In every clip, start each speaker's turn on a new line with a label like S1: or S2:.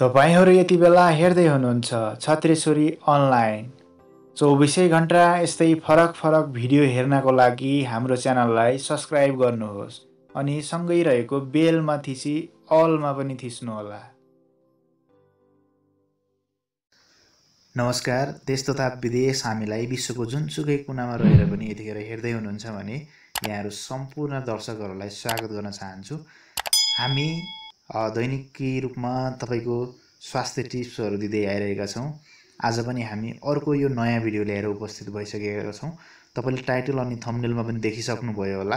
S1: तपाईँहरू यति बेला हेर्दै हुनुहुन्छ छत्रेश्वरी अनलाइन चौबिसै घन्टा यस्तै फरक फरक भिडियो हेर्नको लागि हाम्रो च्यानललाई सब्सक्राइब गर्नुहोस् अनि सँगै रहेको बेलमा थिची अलमा पनि थिच्नुहोला नमस्कार देश तथा विदेश हामीलाई विश्वको जुनसुकै कुनामा रहेर पनि यतिखेर हेर्दै हुनुहुन्छ भने यहाँहरू सम्पूर्ण दर्शकहरूलाई स्वागत गर्न चाहन्छु हामी दैनिकी रूपमा तपाईँको स्वास्थ्य टिप्सहरू दिँदै आइरहेका छौँ आज पनि हामी अर्को यो नयाँ भिडियो ल्याएर उपस्थित भइसकेका छौँ तपाईँले टाइटल अनि थम्नेलमा पनि देखिसक्नुभयो होला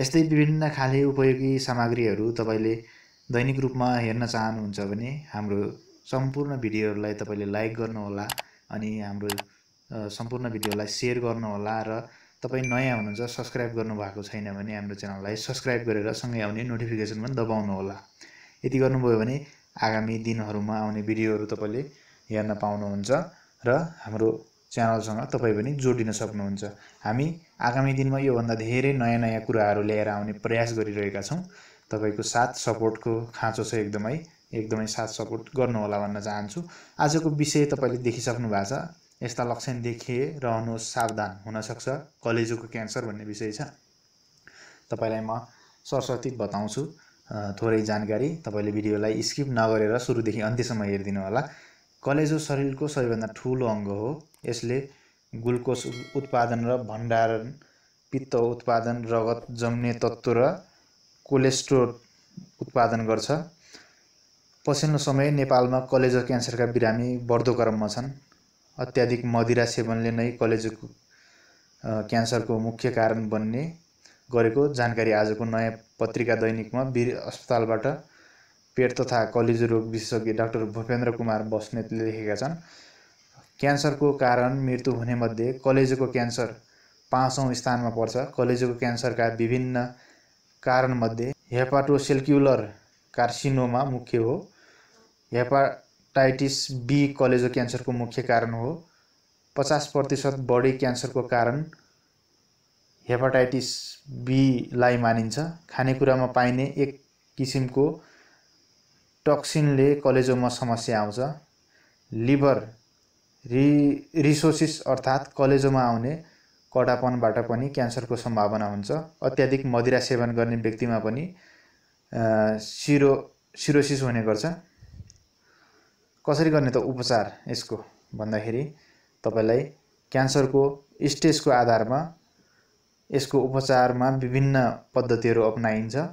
S1: यस्तै विभिन्न खाले उपयोगी सामग्रीहरू तपाईँले दैनिक रूपमा हेर्न चाहनुहुन्छ भने हाम्रो सम्पूर्ण भिडियोहरूलाई तपाईँले लाइक गर्नुहोला अनि हाम्रो सम्पूर्ण भिडियोलाई सेयर गर्नुहोला र तपाईँ नयाँ हुनुहुन्छ सब्सक्राइब गर्नुभएको छैन भने हाम्रो च्यानललाई सब्सक्राइब गरेर सँगै आउने नोटिफिकेसन पनि दबाउनु होला यति गर्नुभयो भने आगामी दिनहरूमा आउने भिडियोहरू तपाईँले हेर्न पाउनुहुन्छ र हाम्रो च्यानलसँग तपाईँ पनि जोडिन सक्नुहुन्छ हामी आगामी दिनमा योभन्दा धेरै नयाँ नयाँ कुराहरू ल्याएर आउने प्रयास गरिरहेका छौँ तपाईँको साथ सपोर्टको खाँचो छ एकदमै एकदमै साथ सपोर्ट गर्नुहोला भन्न चाहन्छु आजको विषय तपाईँले देखिसक्नु भएको छ यस्ता लक्षण देखिए रहनुहोस् सावधान हुनसक्छ कलेजोको क्यान्सर भन्ने विषय छ तपाईँलाई म सरस्वती बताउँछु थोरै जानकारी तपाईँले भिडियोलाई स्किप नगरेर सुरुदेखि अन्त्यसम्म हेरिदिनु होला कलेजो शरीरको सबैभन्दा ठुलो अङ्ग हो यसले ग्लुकोज उत्पादन र भण्डारण पित्त उत्पादन रगत जम्ने तत्त्व र कोलेस्ट्रोल उत्पादन गर्छ पछिल्लो समय नेपालमा कलेजो क्यान्सरका बिरामी बढ्दो क्रममा छन् अत्याधिक मदिरा सेवनले नै कलेजोको क्यान्सरको मुख्य कारण बन्ने गरेको जानकारी आजको नयाँ पत्रिका दैनिकमा वीर अस्पतालबाट पेट तथा कलेजो रोग विशेषज्ञ डाक्टर भूपेन्द्र कुमार बस्नेतले लेखेका छन् क्यान्सरको कारण मृत्यु हुनेमध्ये कलेजोको क्यान्सर पाँचौँ स्थानमा पर्छ कलेजोको क्यान्सरका विभिन्न कारणमध्ये हेपाटोसेल्क्युलर कार्सिनोमा मुख्य हो हेपा टाइटिस बी कलेजो क्यान्सरको मुख्य कारण हो पचास प्रतिशत बढी क्यान्सरको कारण हेपाटाइटिस बीलाई मानिन्छ खानेकुरामा पाइने एक किसिमको टक्सिनले कलेजोमा समस्या आउँछ लिभर रि रिसोर्सिस अर्थात् कलेजोमा आउने कडापनबाट पनि क्यान्सरको सम्भावना हुन्छ अत्याधिक मदिरा सेवन गर्ने व्यक्तिमा पनि सिरो सिरोसिस हुने गर्छ कसरी गर्ने त उपचार यसको भन्दाखेरि तपाईँलाई क्यान्सरको स्टेजको आधारमा यसको उपचारमा विभिन्न पद्धतिहरू अप्नाइन्छ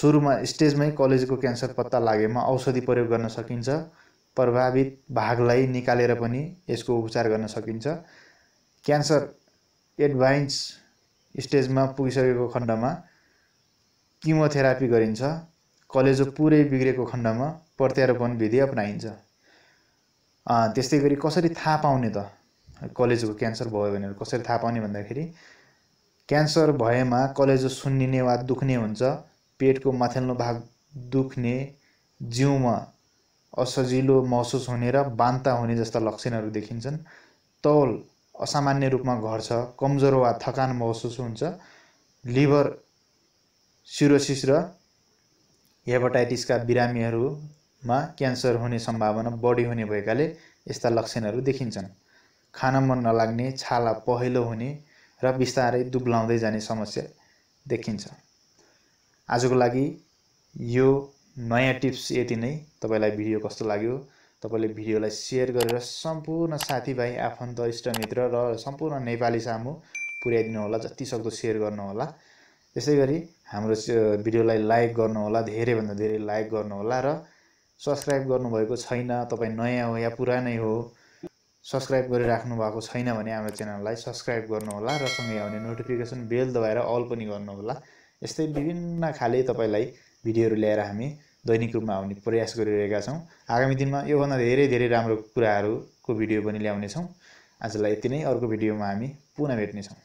S1: सुरुमा स्टेजमै कलेजको क्यान्सर पत्ता लागेमा औषधि प्रयोग गर्न सकिन्छ प्रभावित भागलाई निकालेर पनि यसको उपचार गर्न सकिन्छ क्यान्सर एडभान्स स्टेजमा पुगिसकेको खण्डमा किमोथेरापी गरिन्छ कलेजो पुरै बिग्रेको खण्डमा प्रत्यारोपण विधि अप्नाइन्छ त्यस्तै गरी कसरी थाहा पाउने त कलेजोको क्यान्सर भयो भनेर कसरी थाहा पाउने भन्दाखेरि क्यान्सर भएमा कलेजो सुन्निने वा दुख्ने हुन्छ पेटको माथिल्लो भाग दुख्ने जिउमा असजिलो महसुस हुने र बान्ता हुने जस्ता लक्षणहरू देखिन्छन् तौल असामान्य रूपमा घट्छ कमजोर वा थकान महसुस हुन्छ लिभर सिरोसिस र हेपाटाइटिसका बिरामीहरू मा क्यान्सर हुने सम्भावना बढी हुने भएकाले यस्ता लक्षणहरू देखिन्छन् खान मन नलाग्ने छाला पहेँलो हुने र बिस्तारै दुब्लाउँदै जाने समस्या देखिन्छ आजको लागि यो नयाँ टिप्स यति नै तपाईँलाई भिडियो कस्तो लाग्यो तपाईँले भिडियोलाई सेयर गरेर सम्पूर्ण साथीभाइ आफन्त इष्टमित्र र सम्पूर्ण नेपाली सामु पुर्याइदिनु होला जतिसक्दो सेयर गर्नुहोला त्यसै गरी हाम्रो भिडियोलाई लाइक गर्नुहोला धेरैभन्दा धेरै लाइक गर्नुहोला र सब्सक्राइब गर्नुभएको छैन तपाईँ नयाँ हो या पुरानै हो सब्सक्राइब गरिराख्नु भएको छैन भने हाम्रो च्यानललाई सब्सक्राइब गर्नुहोला र सँगै आउने नोटिफिकेसन बेल दबाएर अल पनि गर्नुहोला यस्तै विभिन्न खाले तपाईँलाई भिडियोहरू ल्याएर हामी दैनिक रूपमा आउने प्रयास गरिरहेका छौँ आगामी दिनमा योभन्दा धेरै धेरै राम्रो कुराहरूको भिडियो पनि ल्याउनेछौँ आजलाई यति नै अर्को भिडियोमा हामी पुनः भेट्नेछौँ